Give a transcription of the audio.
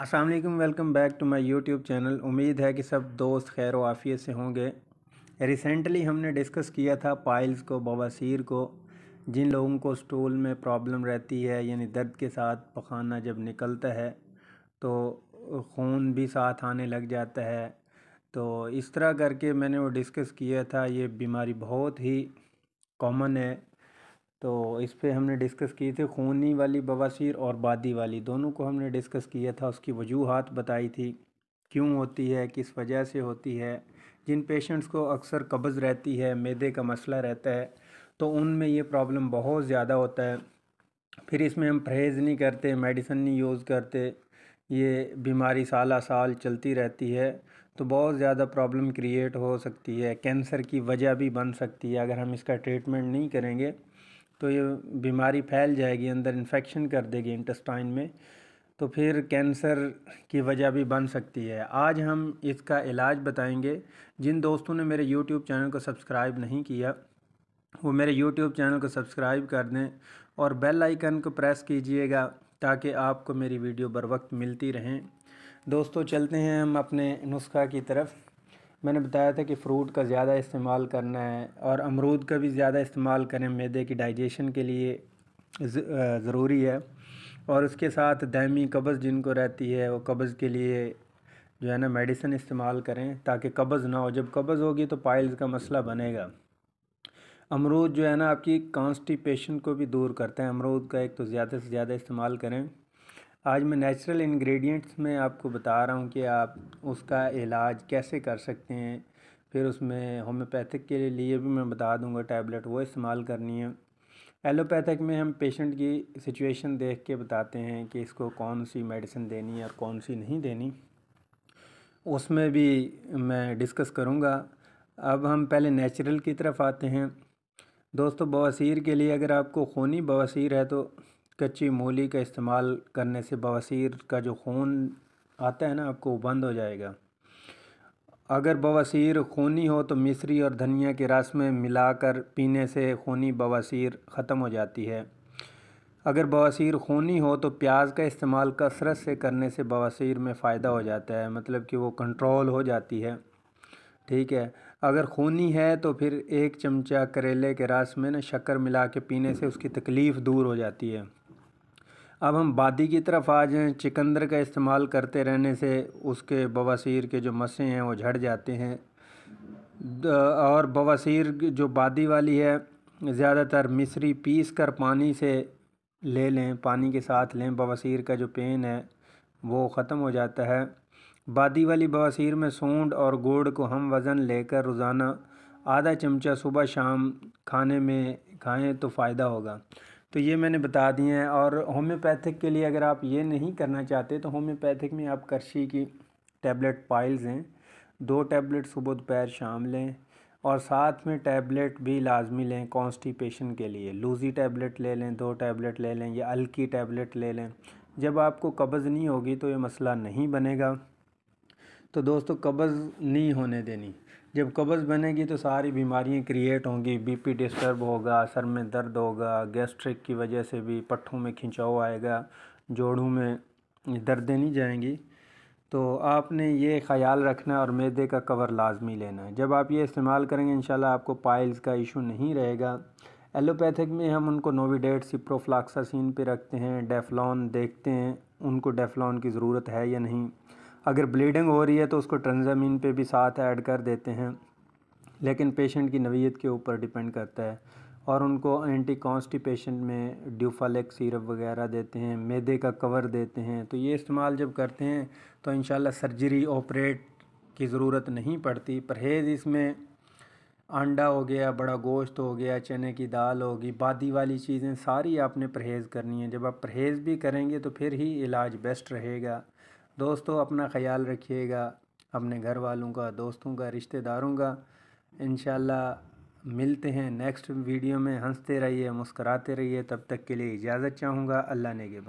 Aslam welcome back to my YouTube channel उम्मीद है कि सब दोस्त खैर वाफ़ियत से होंगे रिसेंटली हमने डिस्कस किया था पाइल्स को बवासीर को जिन लोगों को स्टूल में प्रॉब्लम रहती है यानी दर्द के साथ पखाना जब निकलता है तो खून भी साथ आने लग जाता है तो इस तरह करके मैंने वो डिस्कस किया था ये बीमारी बहुत ही कॉमन है तो इस पर हमने डिस्कस किए थे खूनी वाली बवासीर और बादी वाली दोनों को हमने डिस्कस किया था उसकी वजूहत बताई थी क्यों होती है किस वजह से होती है जिन पेशेंट्स को अक्सर कब्ज़ रहती है मैदे का मसला रहता है तो उनमें ये प्रॉब्लम बहुत ज़्यादा होता है फिर इसमें हम परहेज़ नहीं करते मेडिसन नहीं यूज़ करते ये बीमारी साल साल चलती रहती है तो बहुत ज़्यादा प्रॉब्लम क्रिएट हो सकती है कैंसर की वजह भी बन सकती है अगर हम इसका ट्रीटमेंट नहीं करेंगे तो ये बीमारी फैल जाएगी अंदर इन्फेक्शन कर देगी इंटेस्टाइन में तो फिर कैंसर की वजह भी बन सकती है आज हम इसका इलाज बताएंगे जिन दोस्तों ने मेरे यूट्यूब चैनल को सब्सक्राइब नहीं किया वो मेरे यूट्यूब चैनल को सब्सक्राइब कर दें और बेल आइकन को प्रेस कीजिएगा ताकि आपको मेरी वीडियो बर वक्त मिलती रहें दोस्तों चलते हैं हम अपने नुस्खा की तरफ मैंने बताया था कि फ़्रूट का ज़्यादा इस्तेमाल करना है और अमरूद का भी ज़्यादा इस्तेमाल करें मैदे की डाइजेशन के लिए ज़रूरी है और उसके साथ दैमी कब्ज़ जिनको रहती है वो कब्ज़ के लिए जो है ना मेडिसिन इस्तेमाल करें ताकि कब्ज़ ना हो जब कब्ज़ होगी तो पाइल्स का मसला बनेगा अमरूद जो है ना आपकी कॉन्स्टिपेशन को भी दूर करते हैं अमरूद का एक तो ज़्यादा से ज़्यादा इस्तेमाल करें आज मैं नेचुरल इंग्रेडिएंट्स में आपको बता रहा हूँ कि आप उसका इलाज कैसे कर सकते हैं फिर उसमें होम्योपैथिक के लिए भी मैं बता दूँगा टैबलेट वो इस्तेमाल करनी है एलोपैथिक में हम पेशेंट की सिचुएशन देख के बताते हैं कि इसको कौन सी मेडिसिन देनी है और कौन सी नहीं देनी उसमें भी मैं डिस्कस करूँगा अब हम पहले नेचुरल की तरफ आते हैं दोस्तों बवासीर के लिए अगर आपको खूनी बवासीर है तो कच्ची मूली का इस्तेमाल करने से बवासीर का जो खून आता है ना आपको बंद हो जाएगा अगर बवासीर खूनी हो तो मिस्री और धनिया के रस में मिलाकर पीने से खूनी बवासीर ख़त्म हो जाती है अगर बवासीर खूनी हो तो प्याज का इस्तेमाल कसरत से करने से बवासीर में फ़ायदा हो जाता है मतलब कि वो कंट्रोल हो जाती है ठीक है अगर खूनी है तो फिर एक चमचा करेले के रस में ना शक्कर मिला के पीने से उसकी तकलीफ़ दूर हो जाती है अब हम बादी की तरफ आ जाएँ चिकंदर का इस्तेमाल करते रहने से उसके बवासीर के जो मसे हैं वो झड़ जाते हैं और बवासीर जो बादी वाली है ज़्यादातर मिश्री पीस कर पानी से ले लें पानी के साथ लें बवासीर का जो पेन है वो ख़त्म हो जाता है बादी वाली बवासीर में सूंड और गुड़ को हम वज़न लेकर रोज़ाना आधा चमचा सुबह शाम खाने में खाएं तो फ़ायदा होगा तो ये मैंने बता दिए हैं और होम्योपैथिक के लिए अगर आप ये नहीं करना चाहते तो होम्योपैथिक में आप करशी की टैबलेट पाइल्स हैं दो टैबलेट सुबह दोपहर शाम लें और साथ में टैबलेट भी लाजमी लें कॉन्स्टिपेशन के लिए लूज़ी टैबलेट ले लें दो टैबलेट ले लें या हल्की टैबलेट ले लें जब आपको कब्ज़ नहीं होगी तो ये मसला नहीं बनेगा तो दोस्तों कब्ज़ नहीं होने देनी जब कब्ज़ बनेगी तो सारी बीमारियां क्रिएट होंगी बीपी डिस्टर्ब होगा सर में दर्द होगा गैस्ट्रिक की वजह से भी पट्ठों में खिंचाव आएगा जोड़ों में दर्दें नहीं जाएंगी तो आपने ये ख्याल रखना और मैदे का कवर लाजमी लेना है जब आप ये इस्तेमाल करेंगे इन आपको पाइल्स का इशू नहीं रहेगा एलोपैथिक में हम उनको नोविडेट सिप्रोफ्लाक्सासिन पे रखते हैं डेफलॉन देखते हैं उनको डेफलॉन की ज़रूरत है या नहीं अगर ब्लीडिंग हो रही है तो उसको ट्रेंजामिन पे भी साथ ऐड कर देते हैं लेकिन पेशेंट की नवीयत के ऊपर डिपेंड करता है और उनको एंटी कॉन्स्टिपेशन में ड्यूफालेक सिरप वगैरह देते हैं मैदे का कवर देते हैं तो ये इस्तेमाल जब करते हैं तो इन सर्जरी ऑपरेट की ज़रूरत नहीं पड़ती परहेज़ इसमें अंडा हो गया बड़ा गोश्त हो गया चने की दाल होगी बादी वाली चीज़ें सारी आपने परहेज़ करनी है जब आप परहेज़ भी करेंगे तो फिर ही इलाज बेस्ट रहेगा दोस्तों अपना ख्याल रखिएगा अपने घर वालों का दोस्तों का रिश्तेदारों का इन मिलते हैं नेक्स्ट वीडियो में हंसते रहिए मुस्कराते रहिए तब तक के लिए इजाज़त चाहूँगा अल्लाह ने के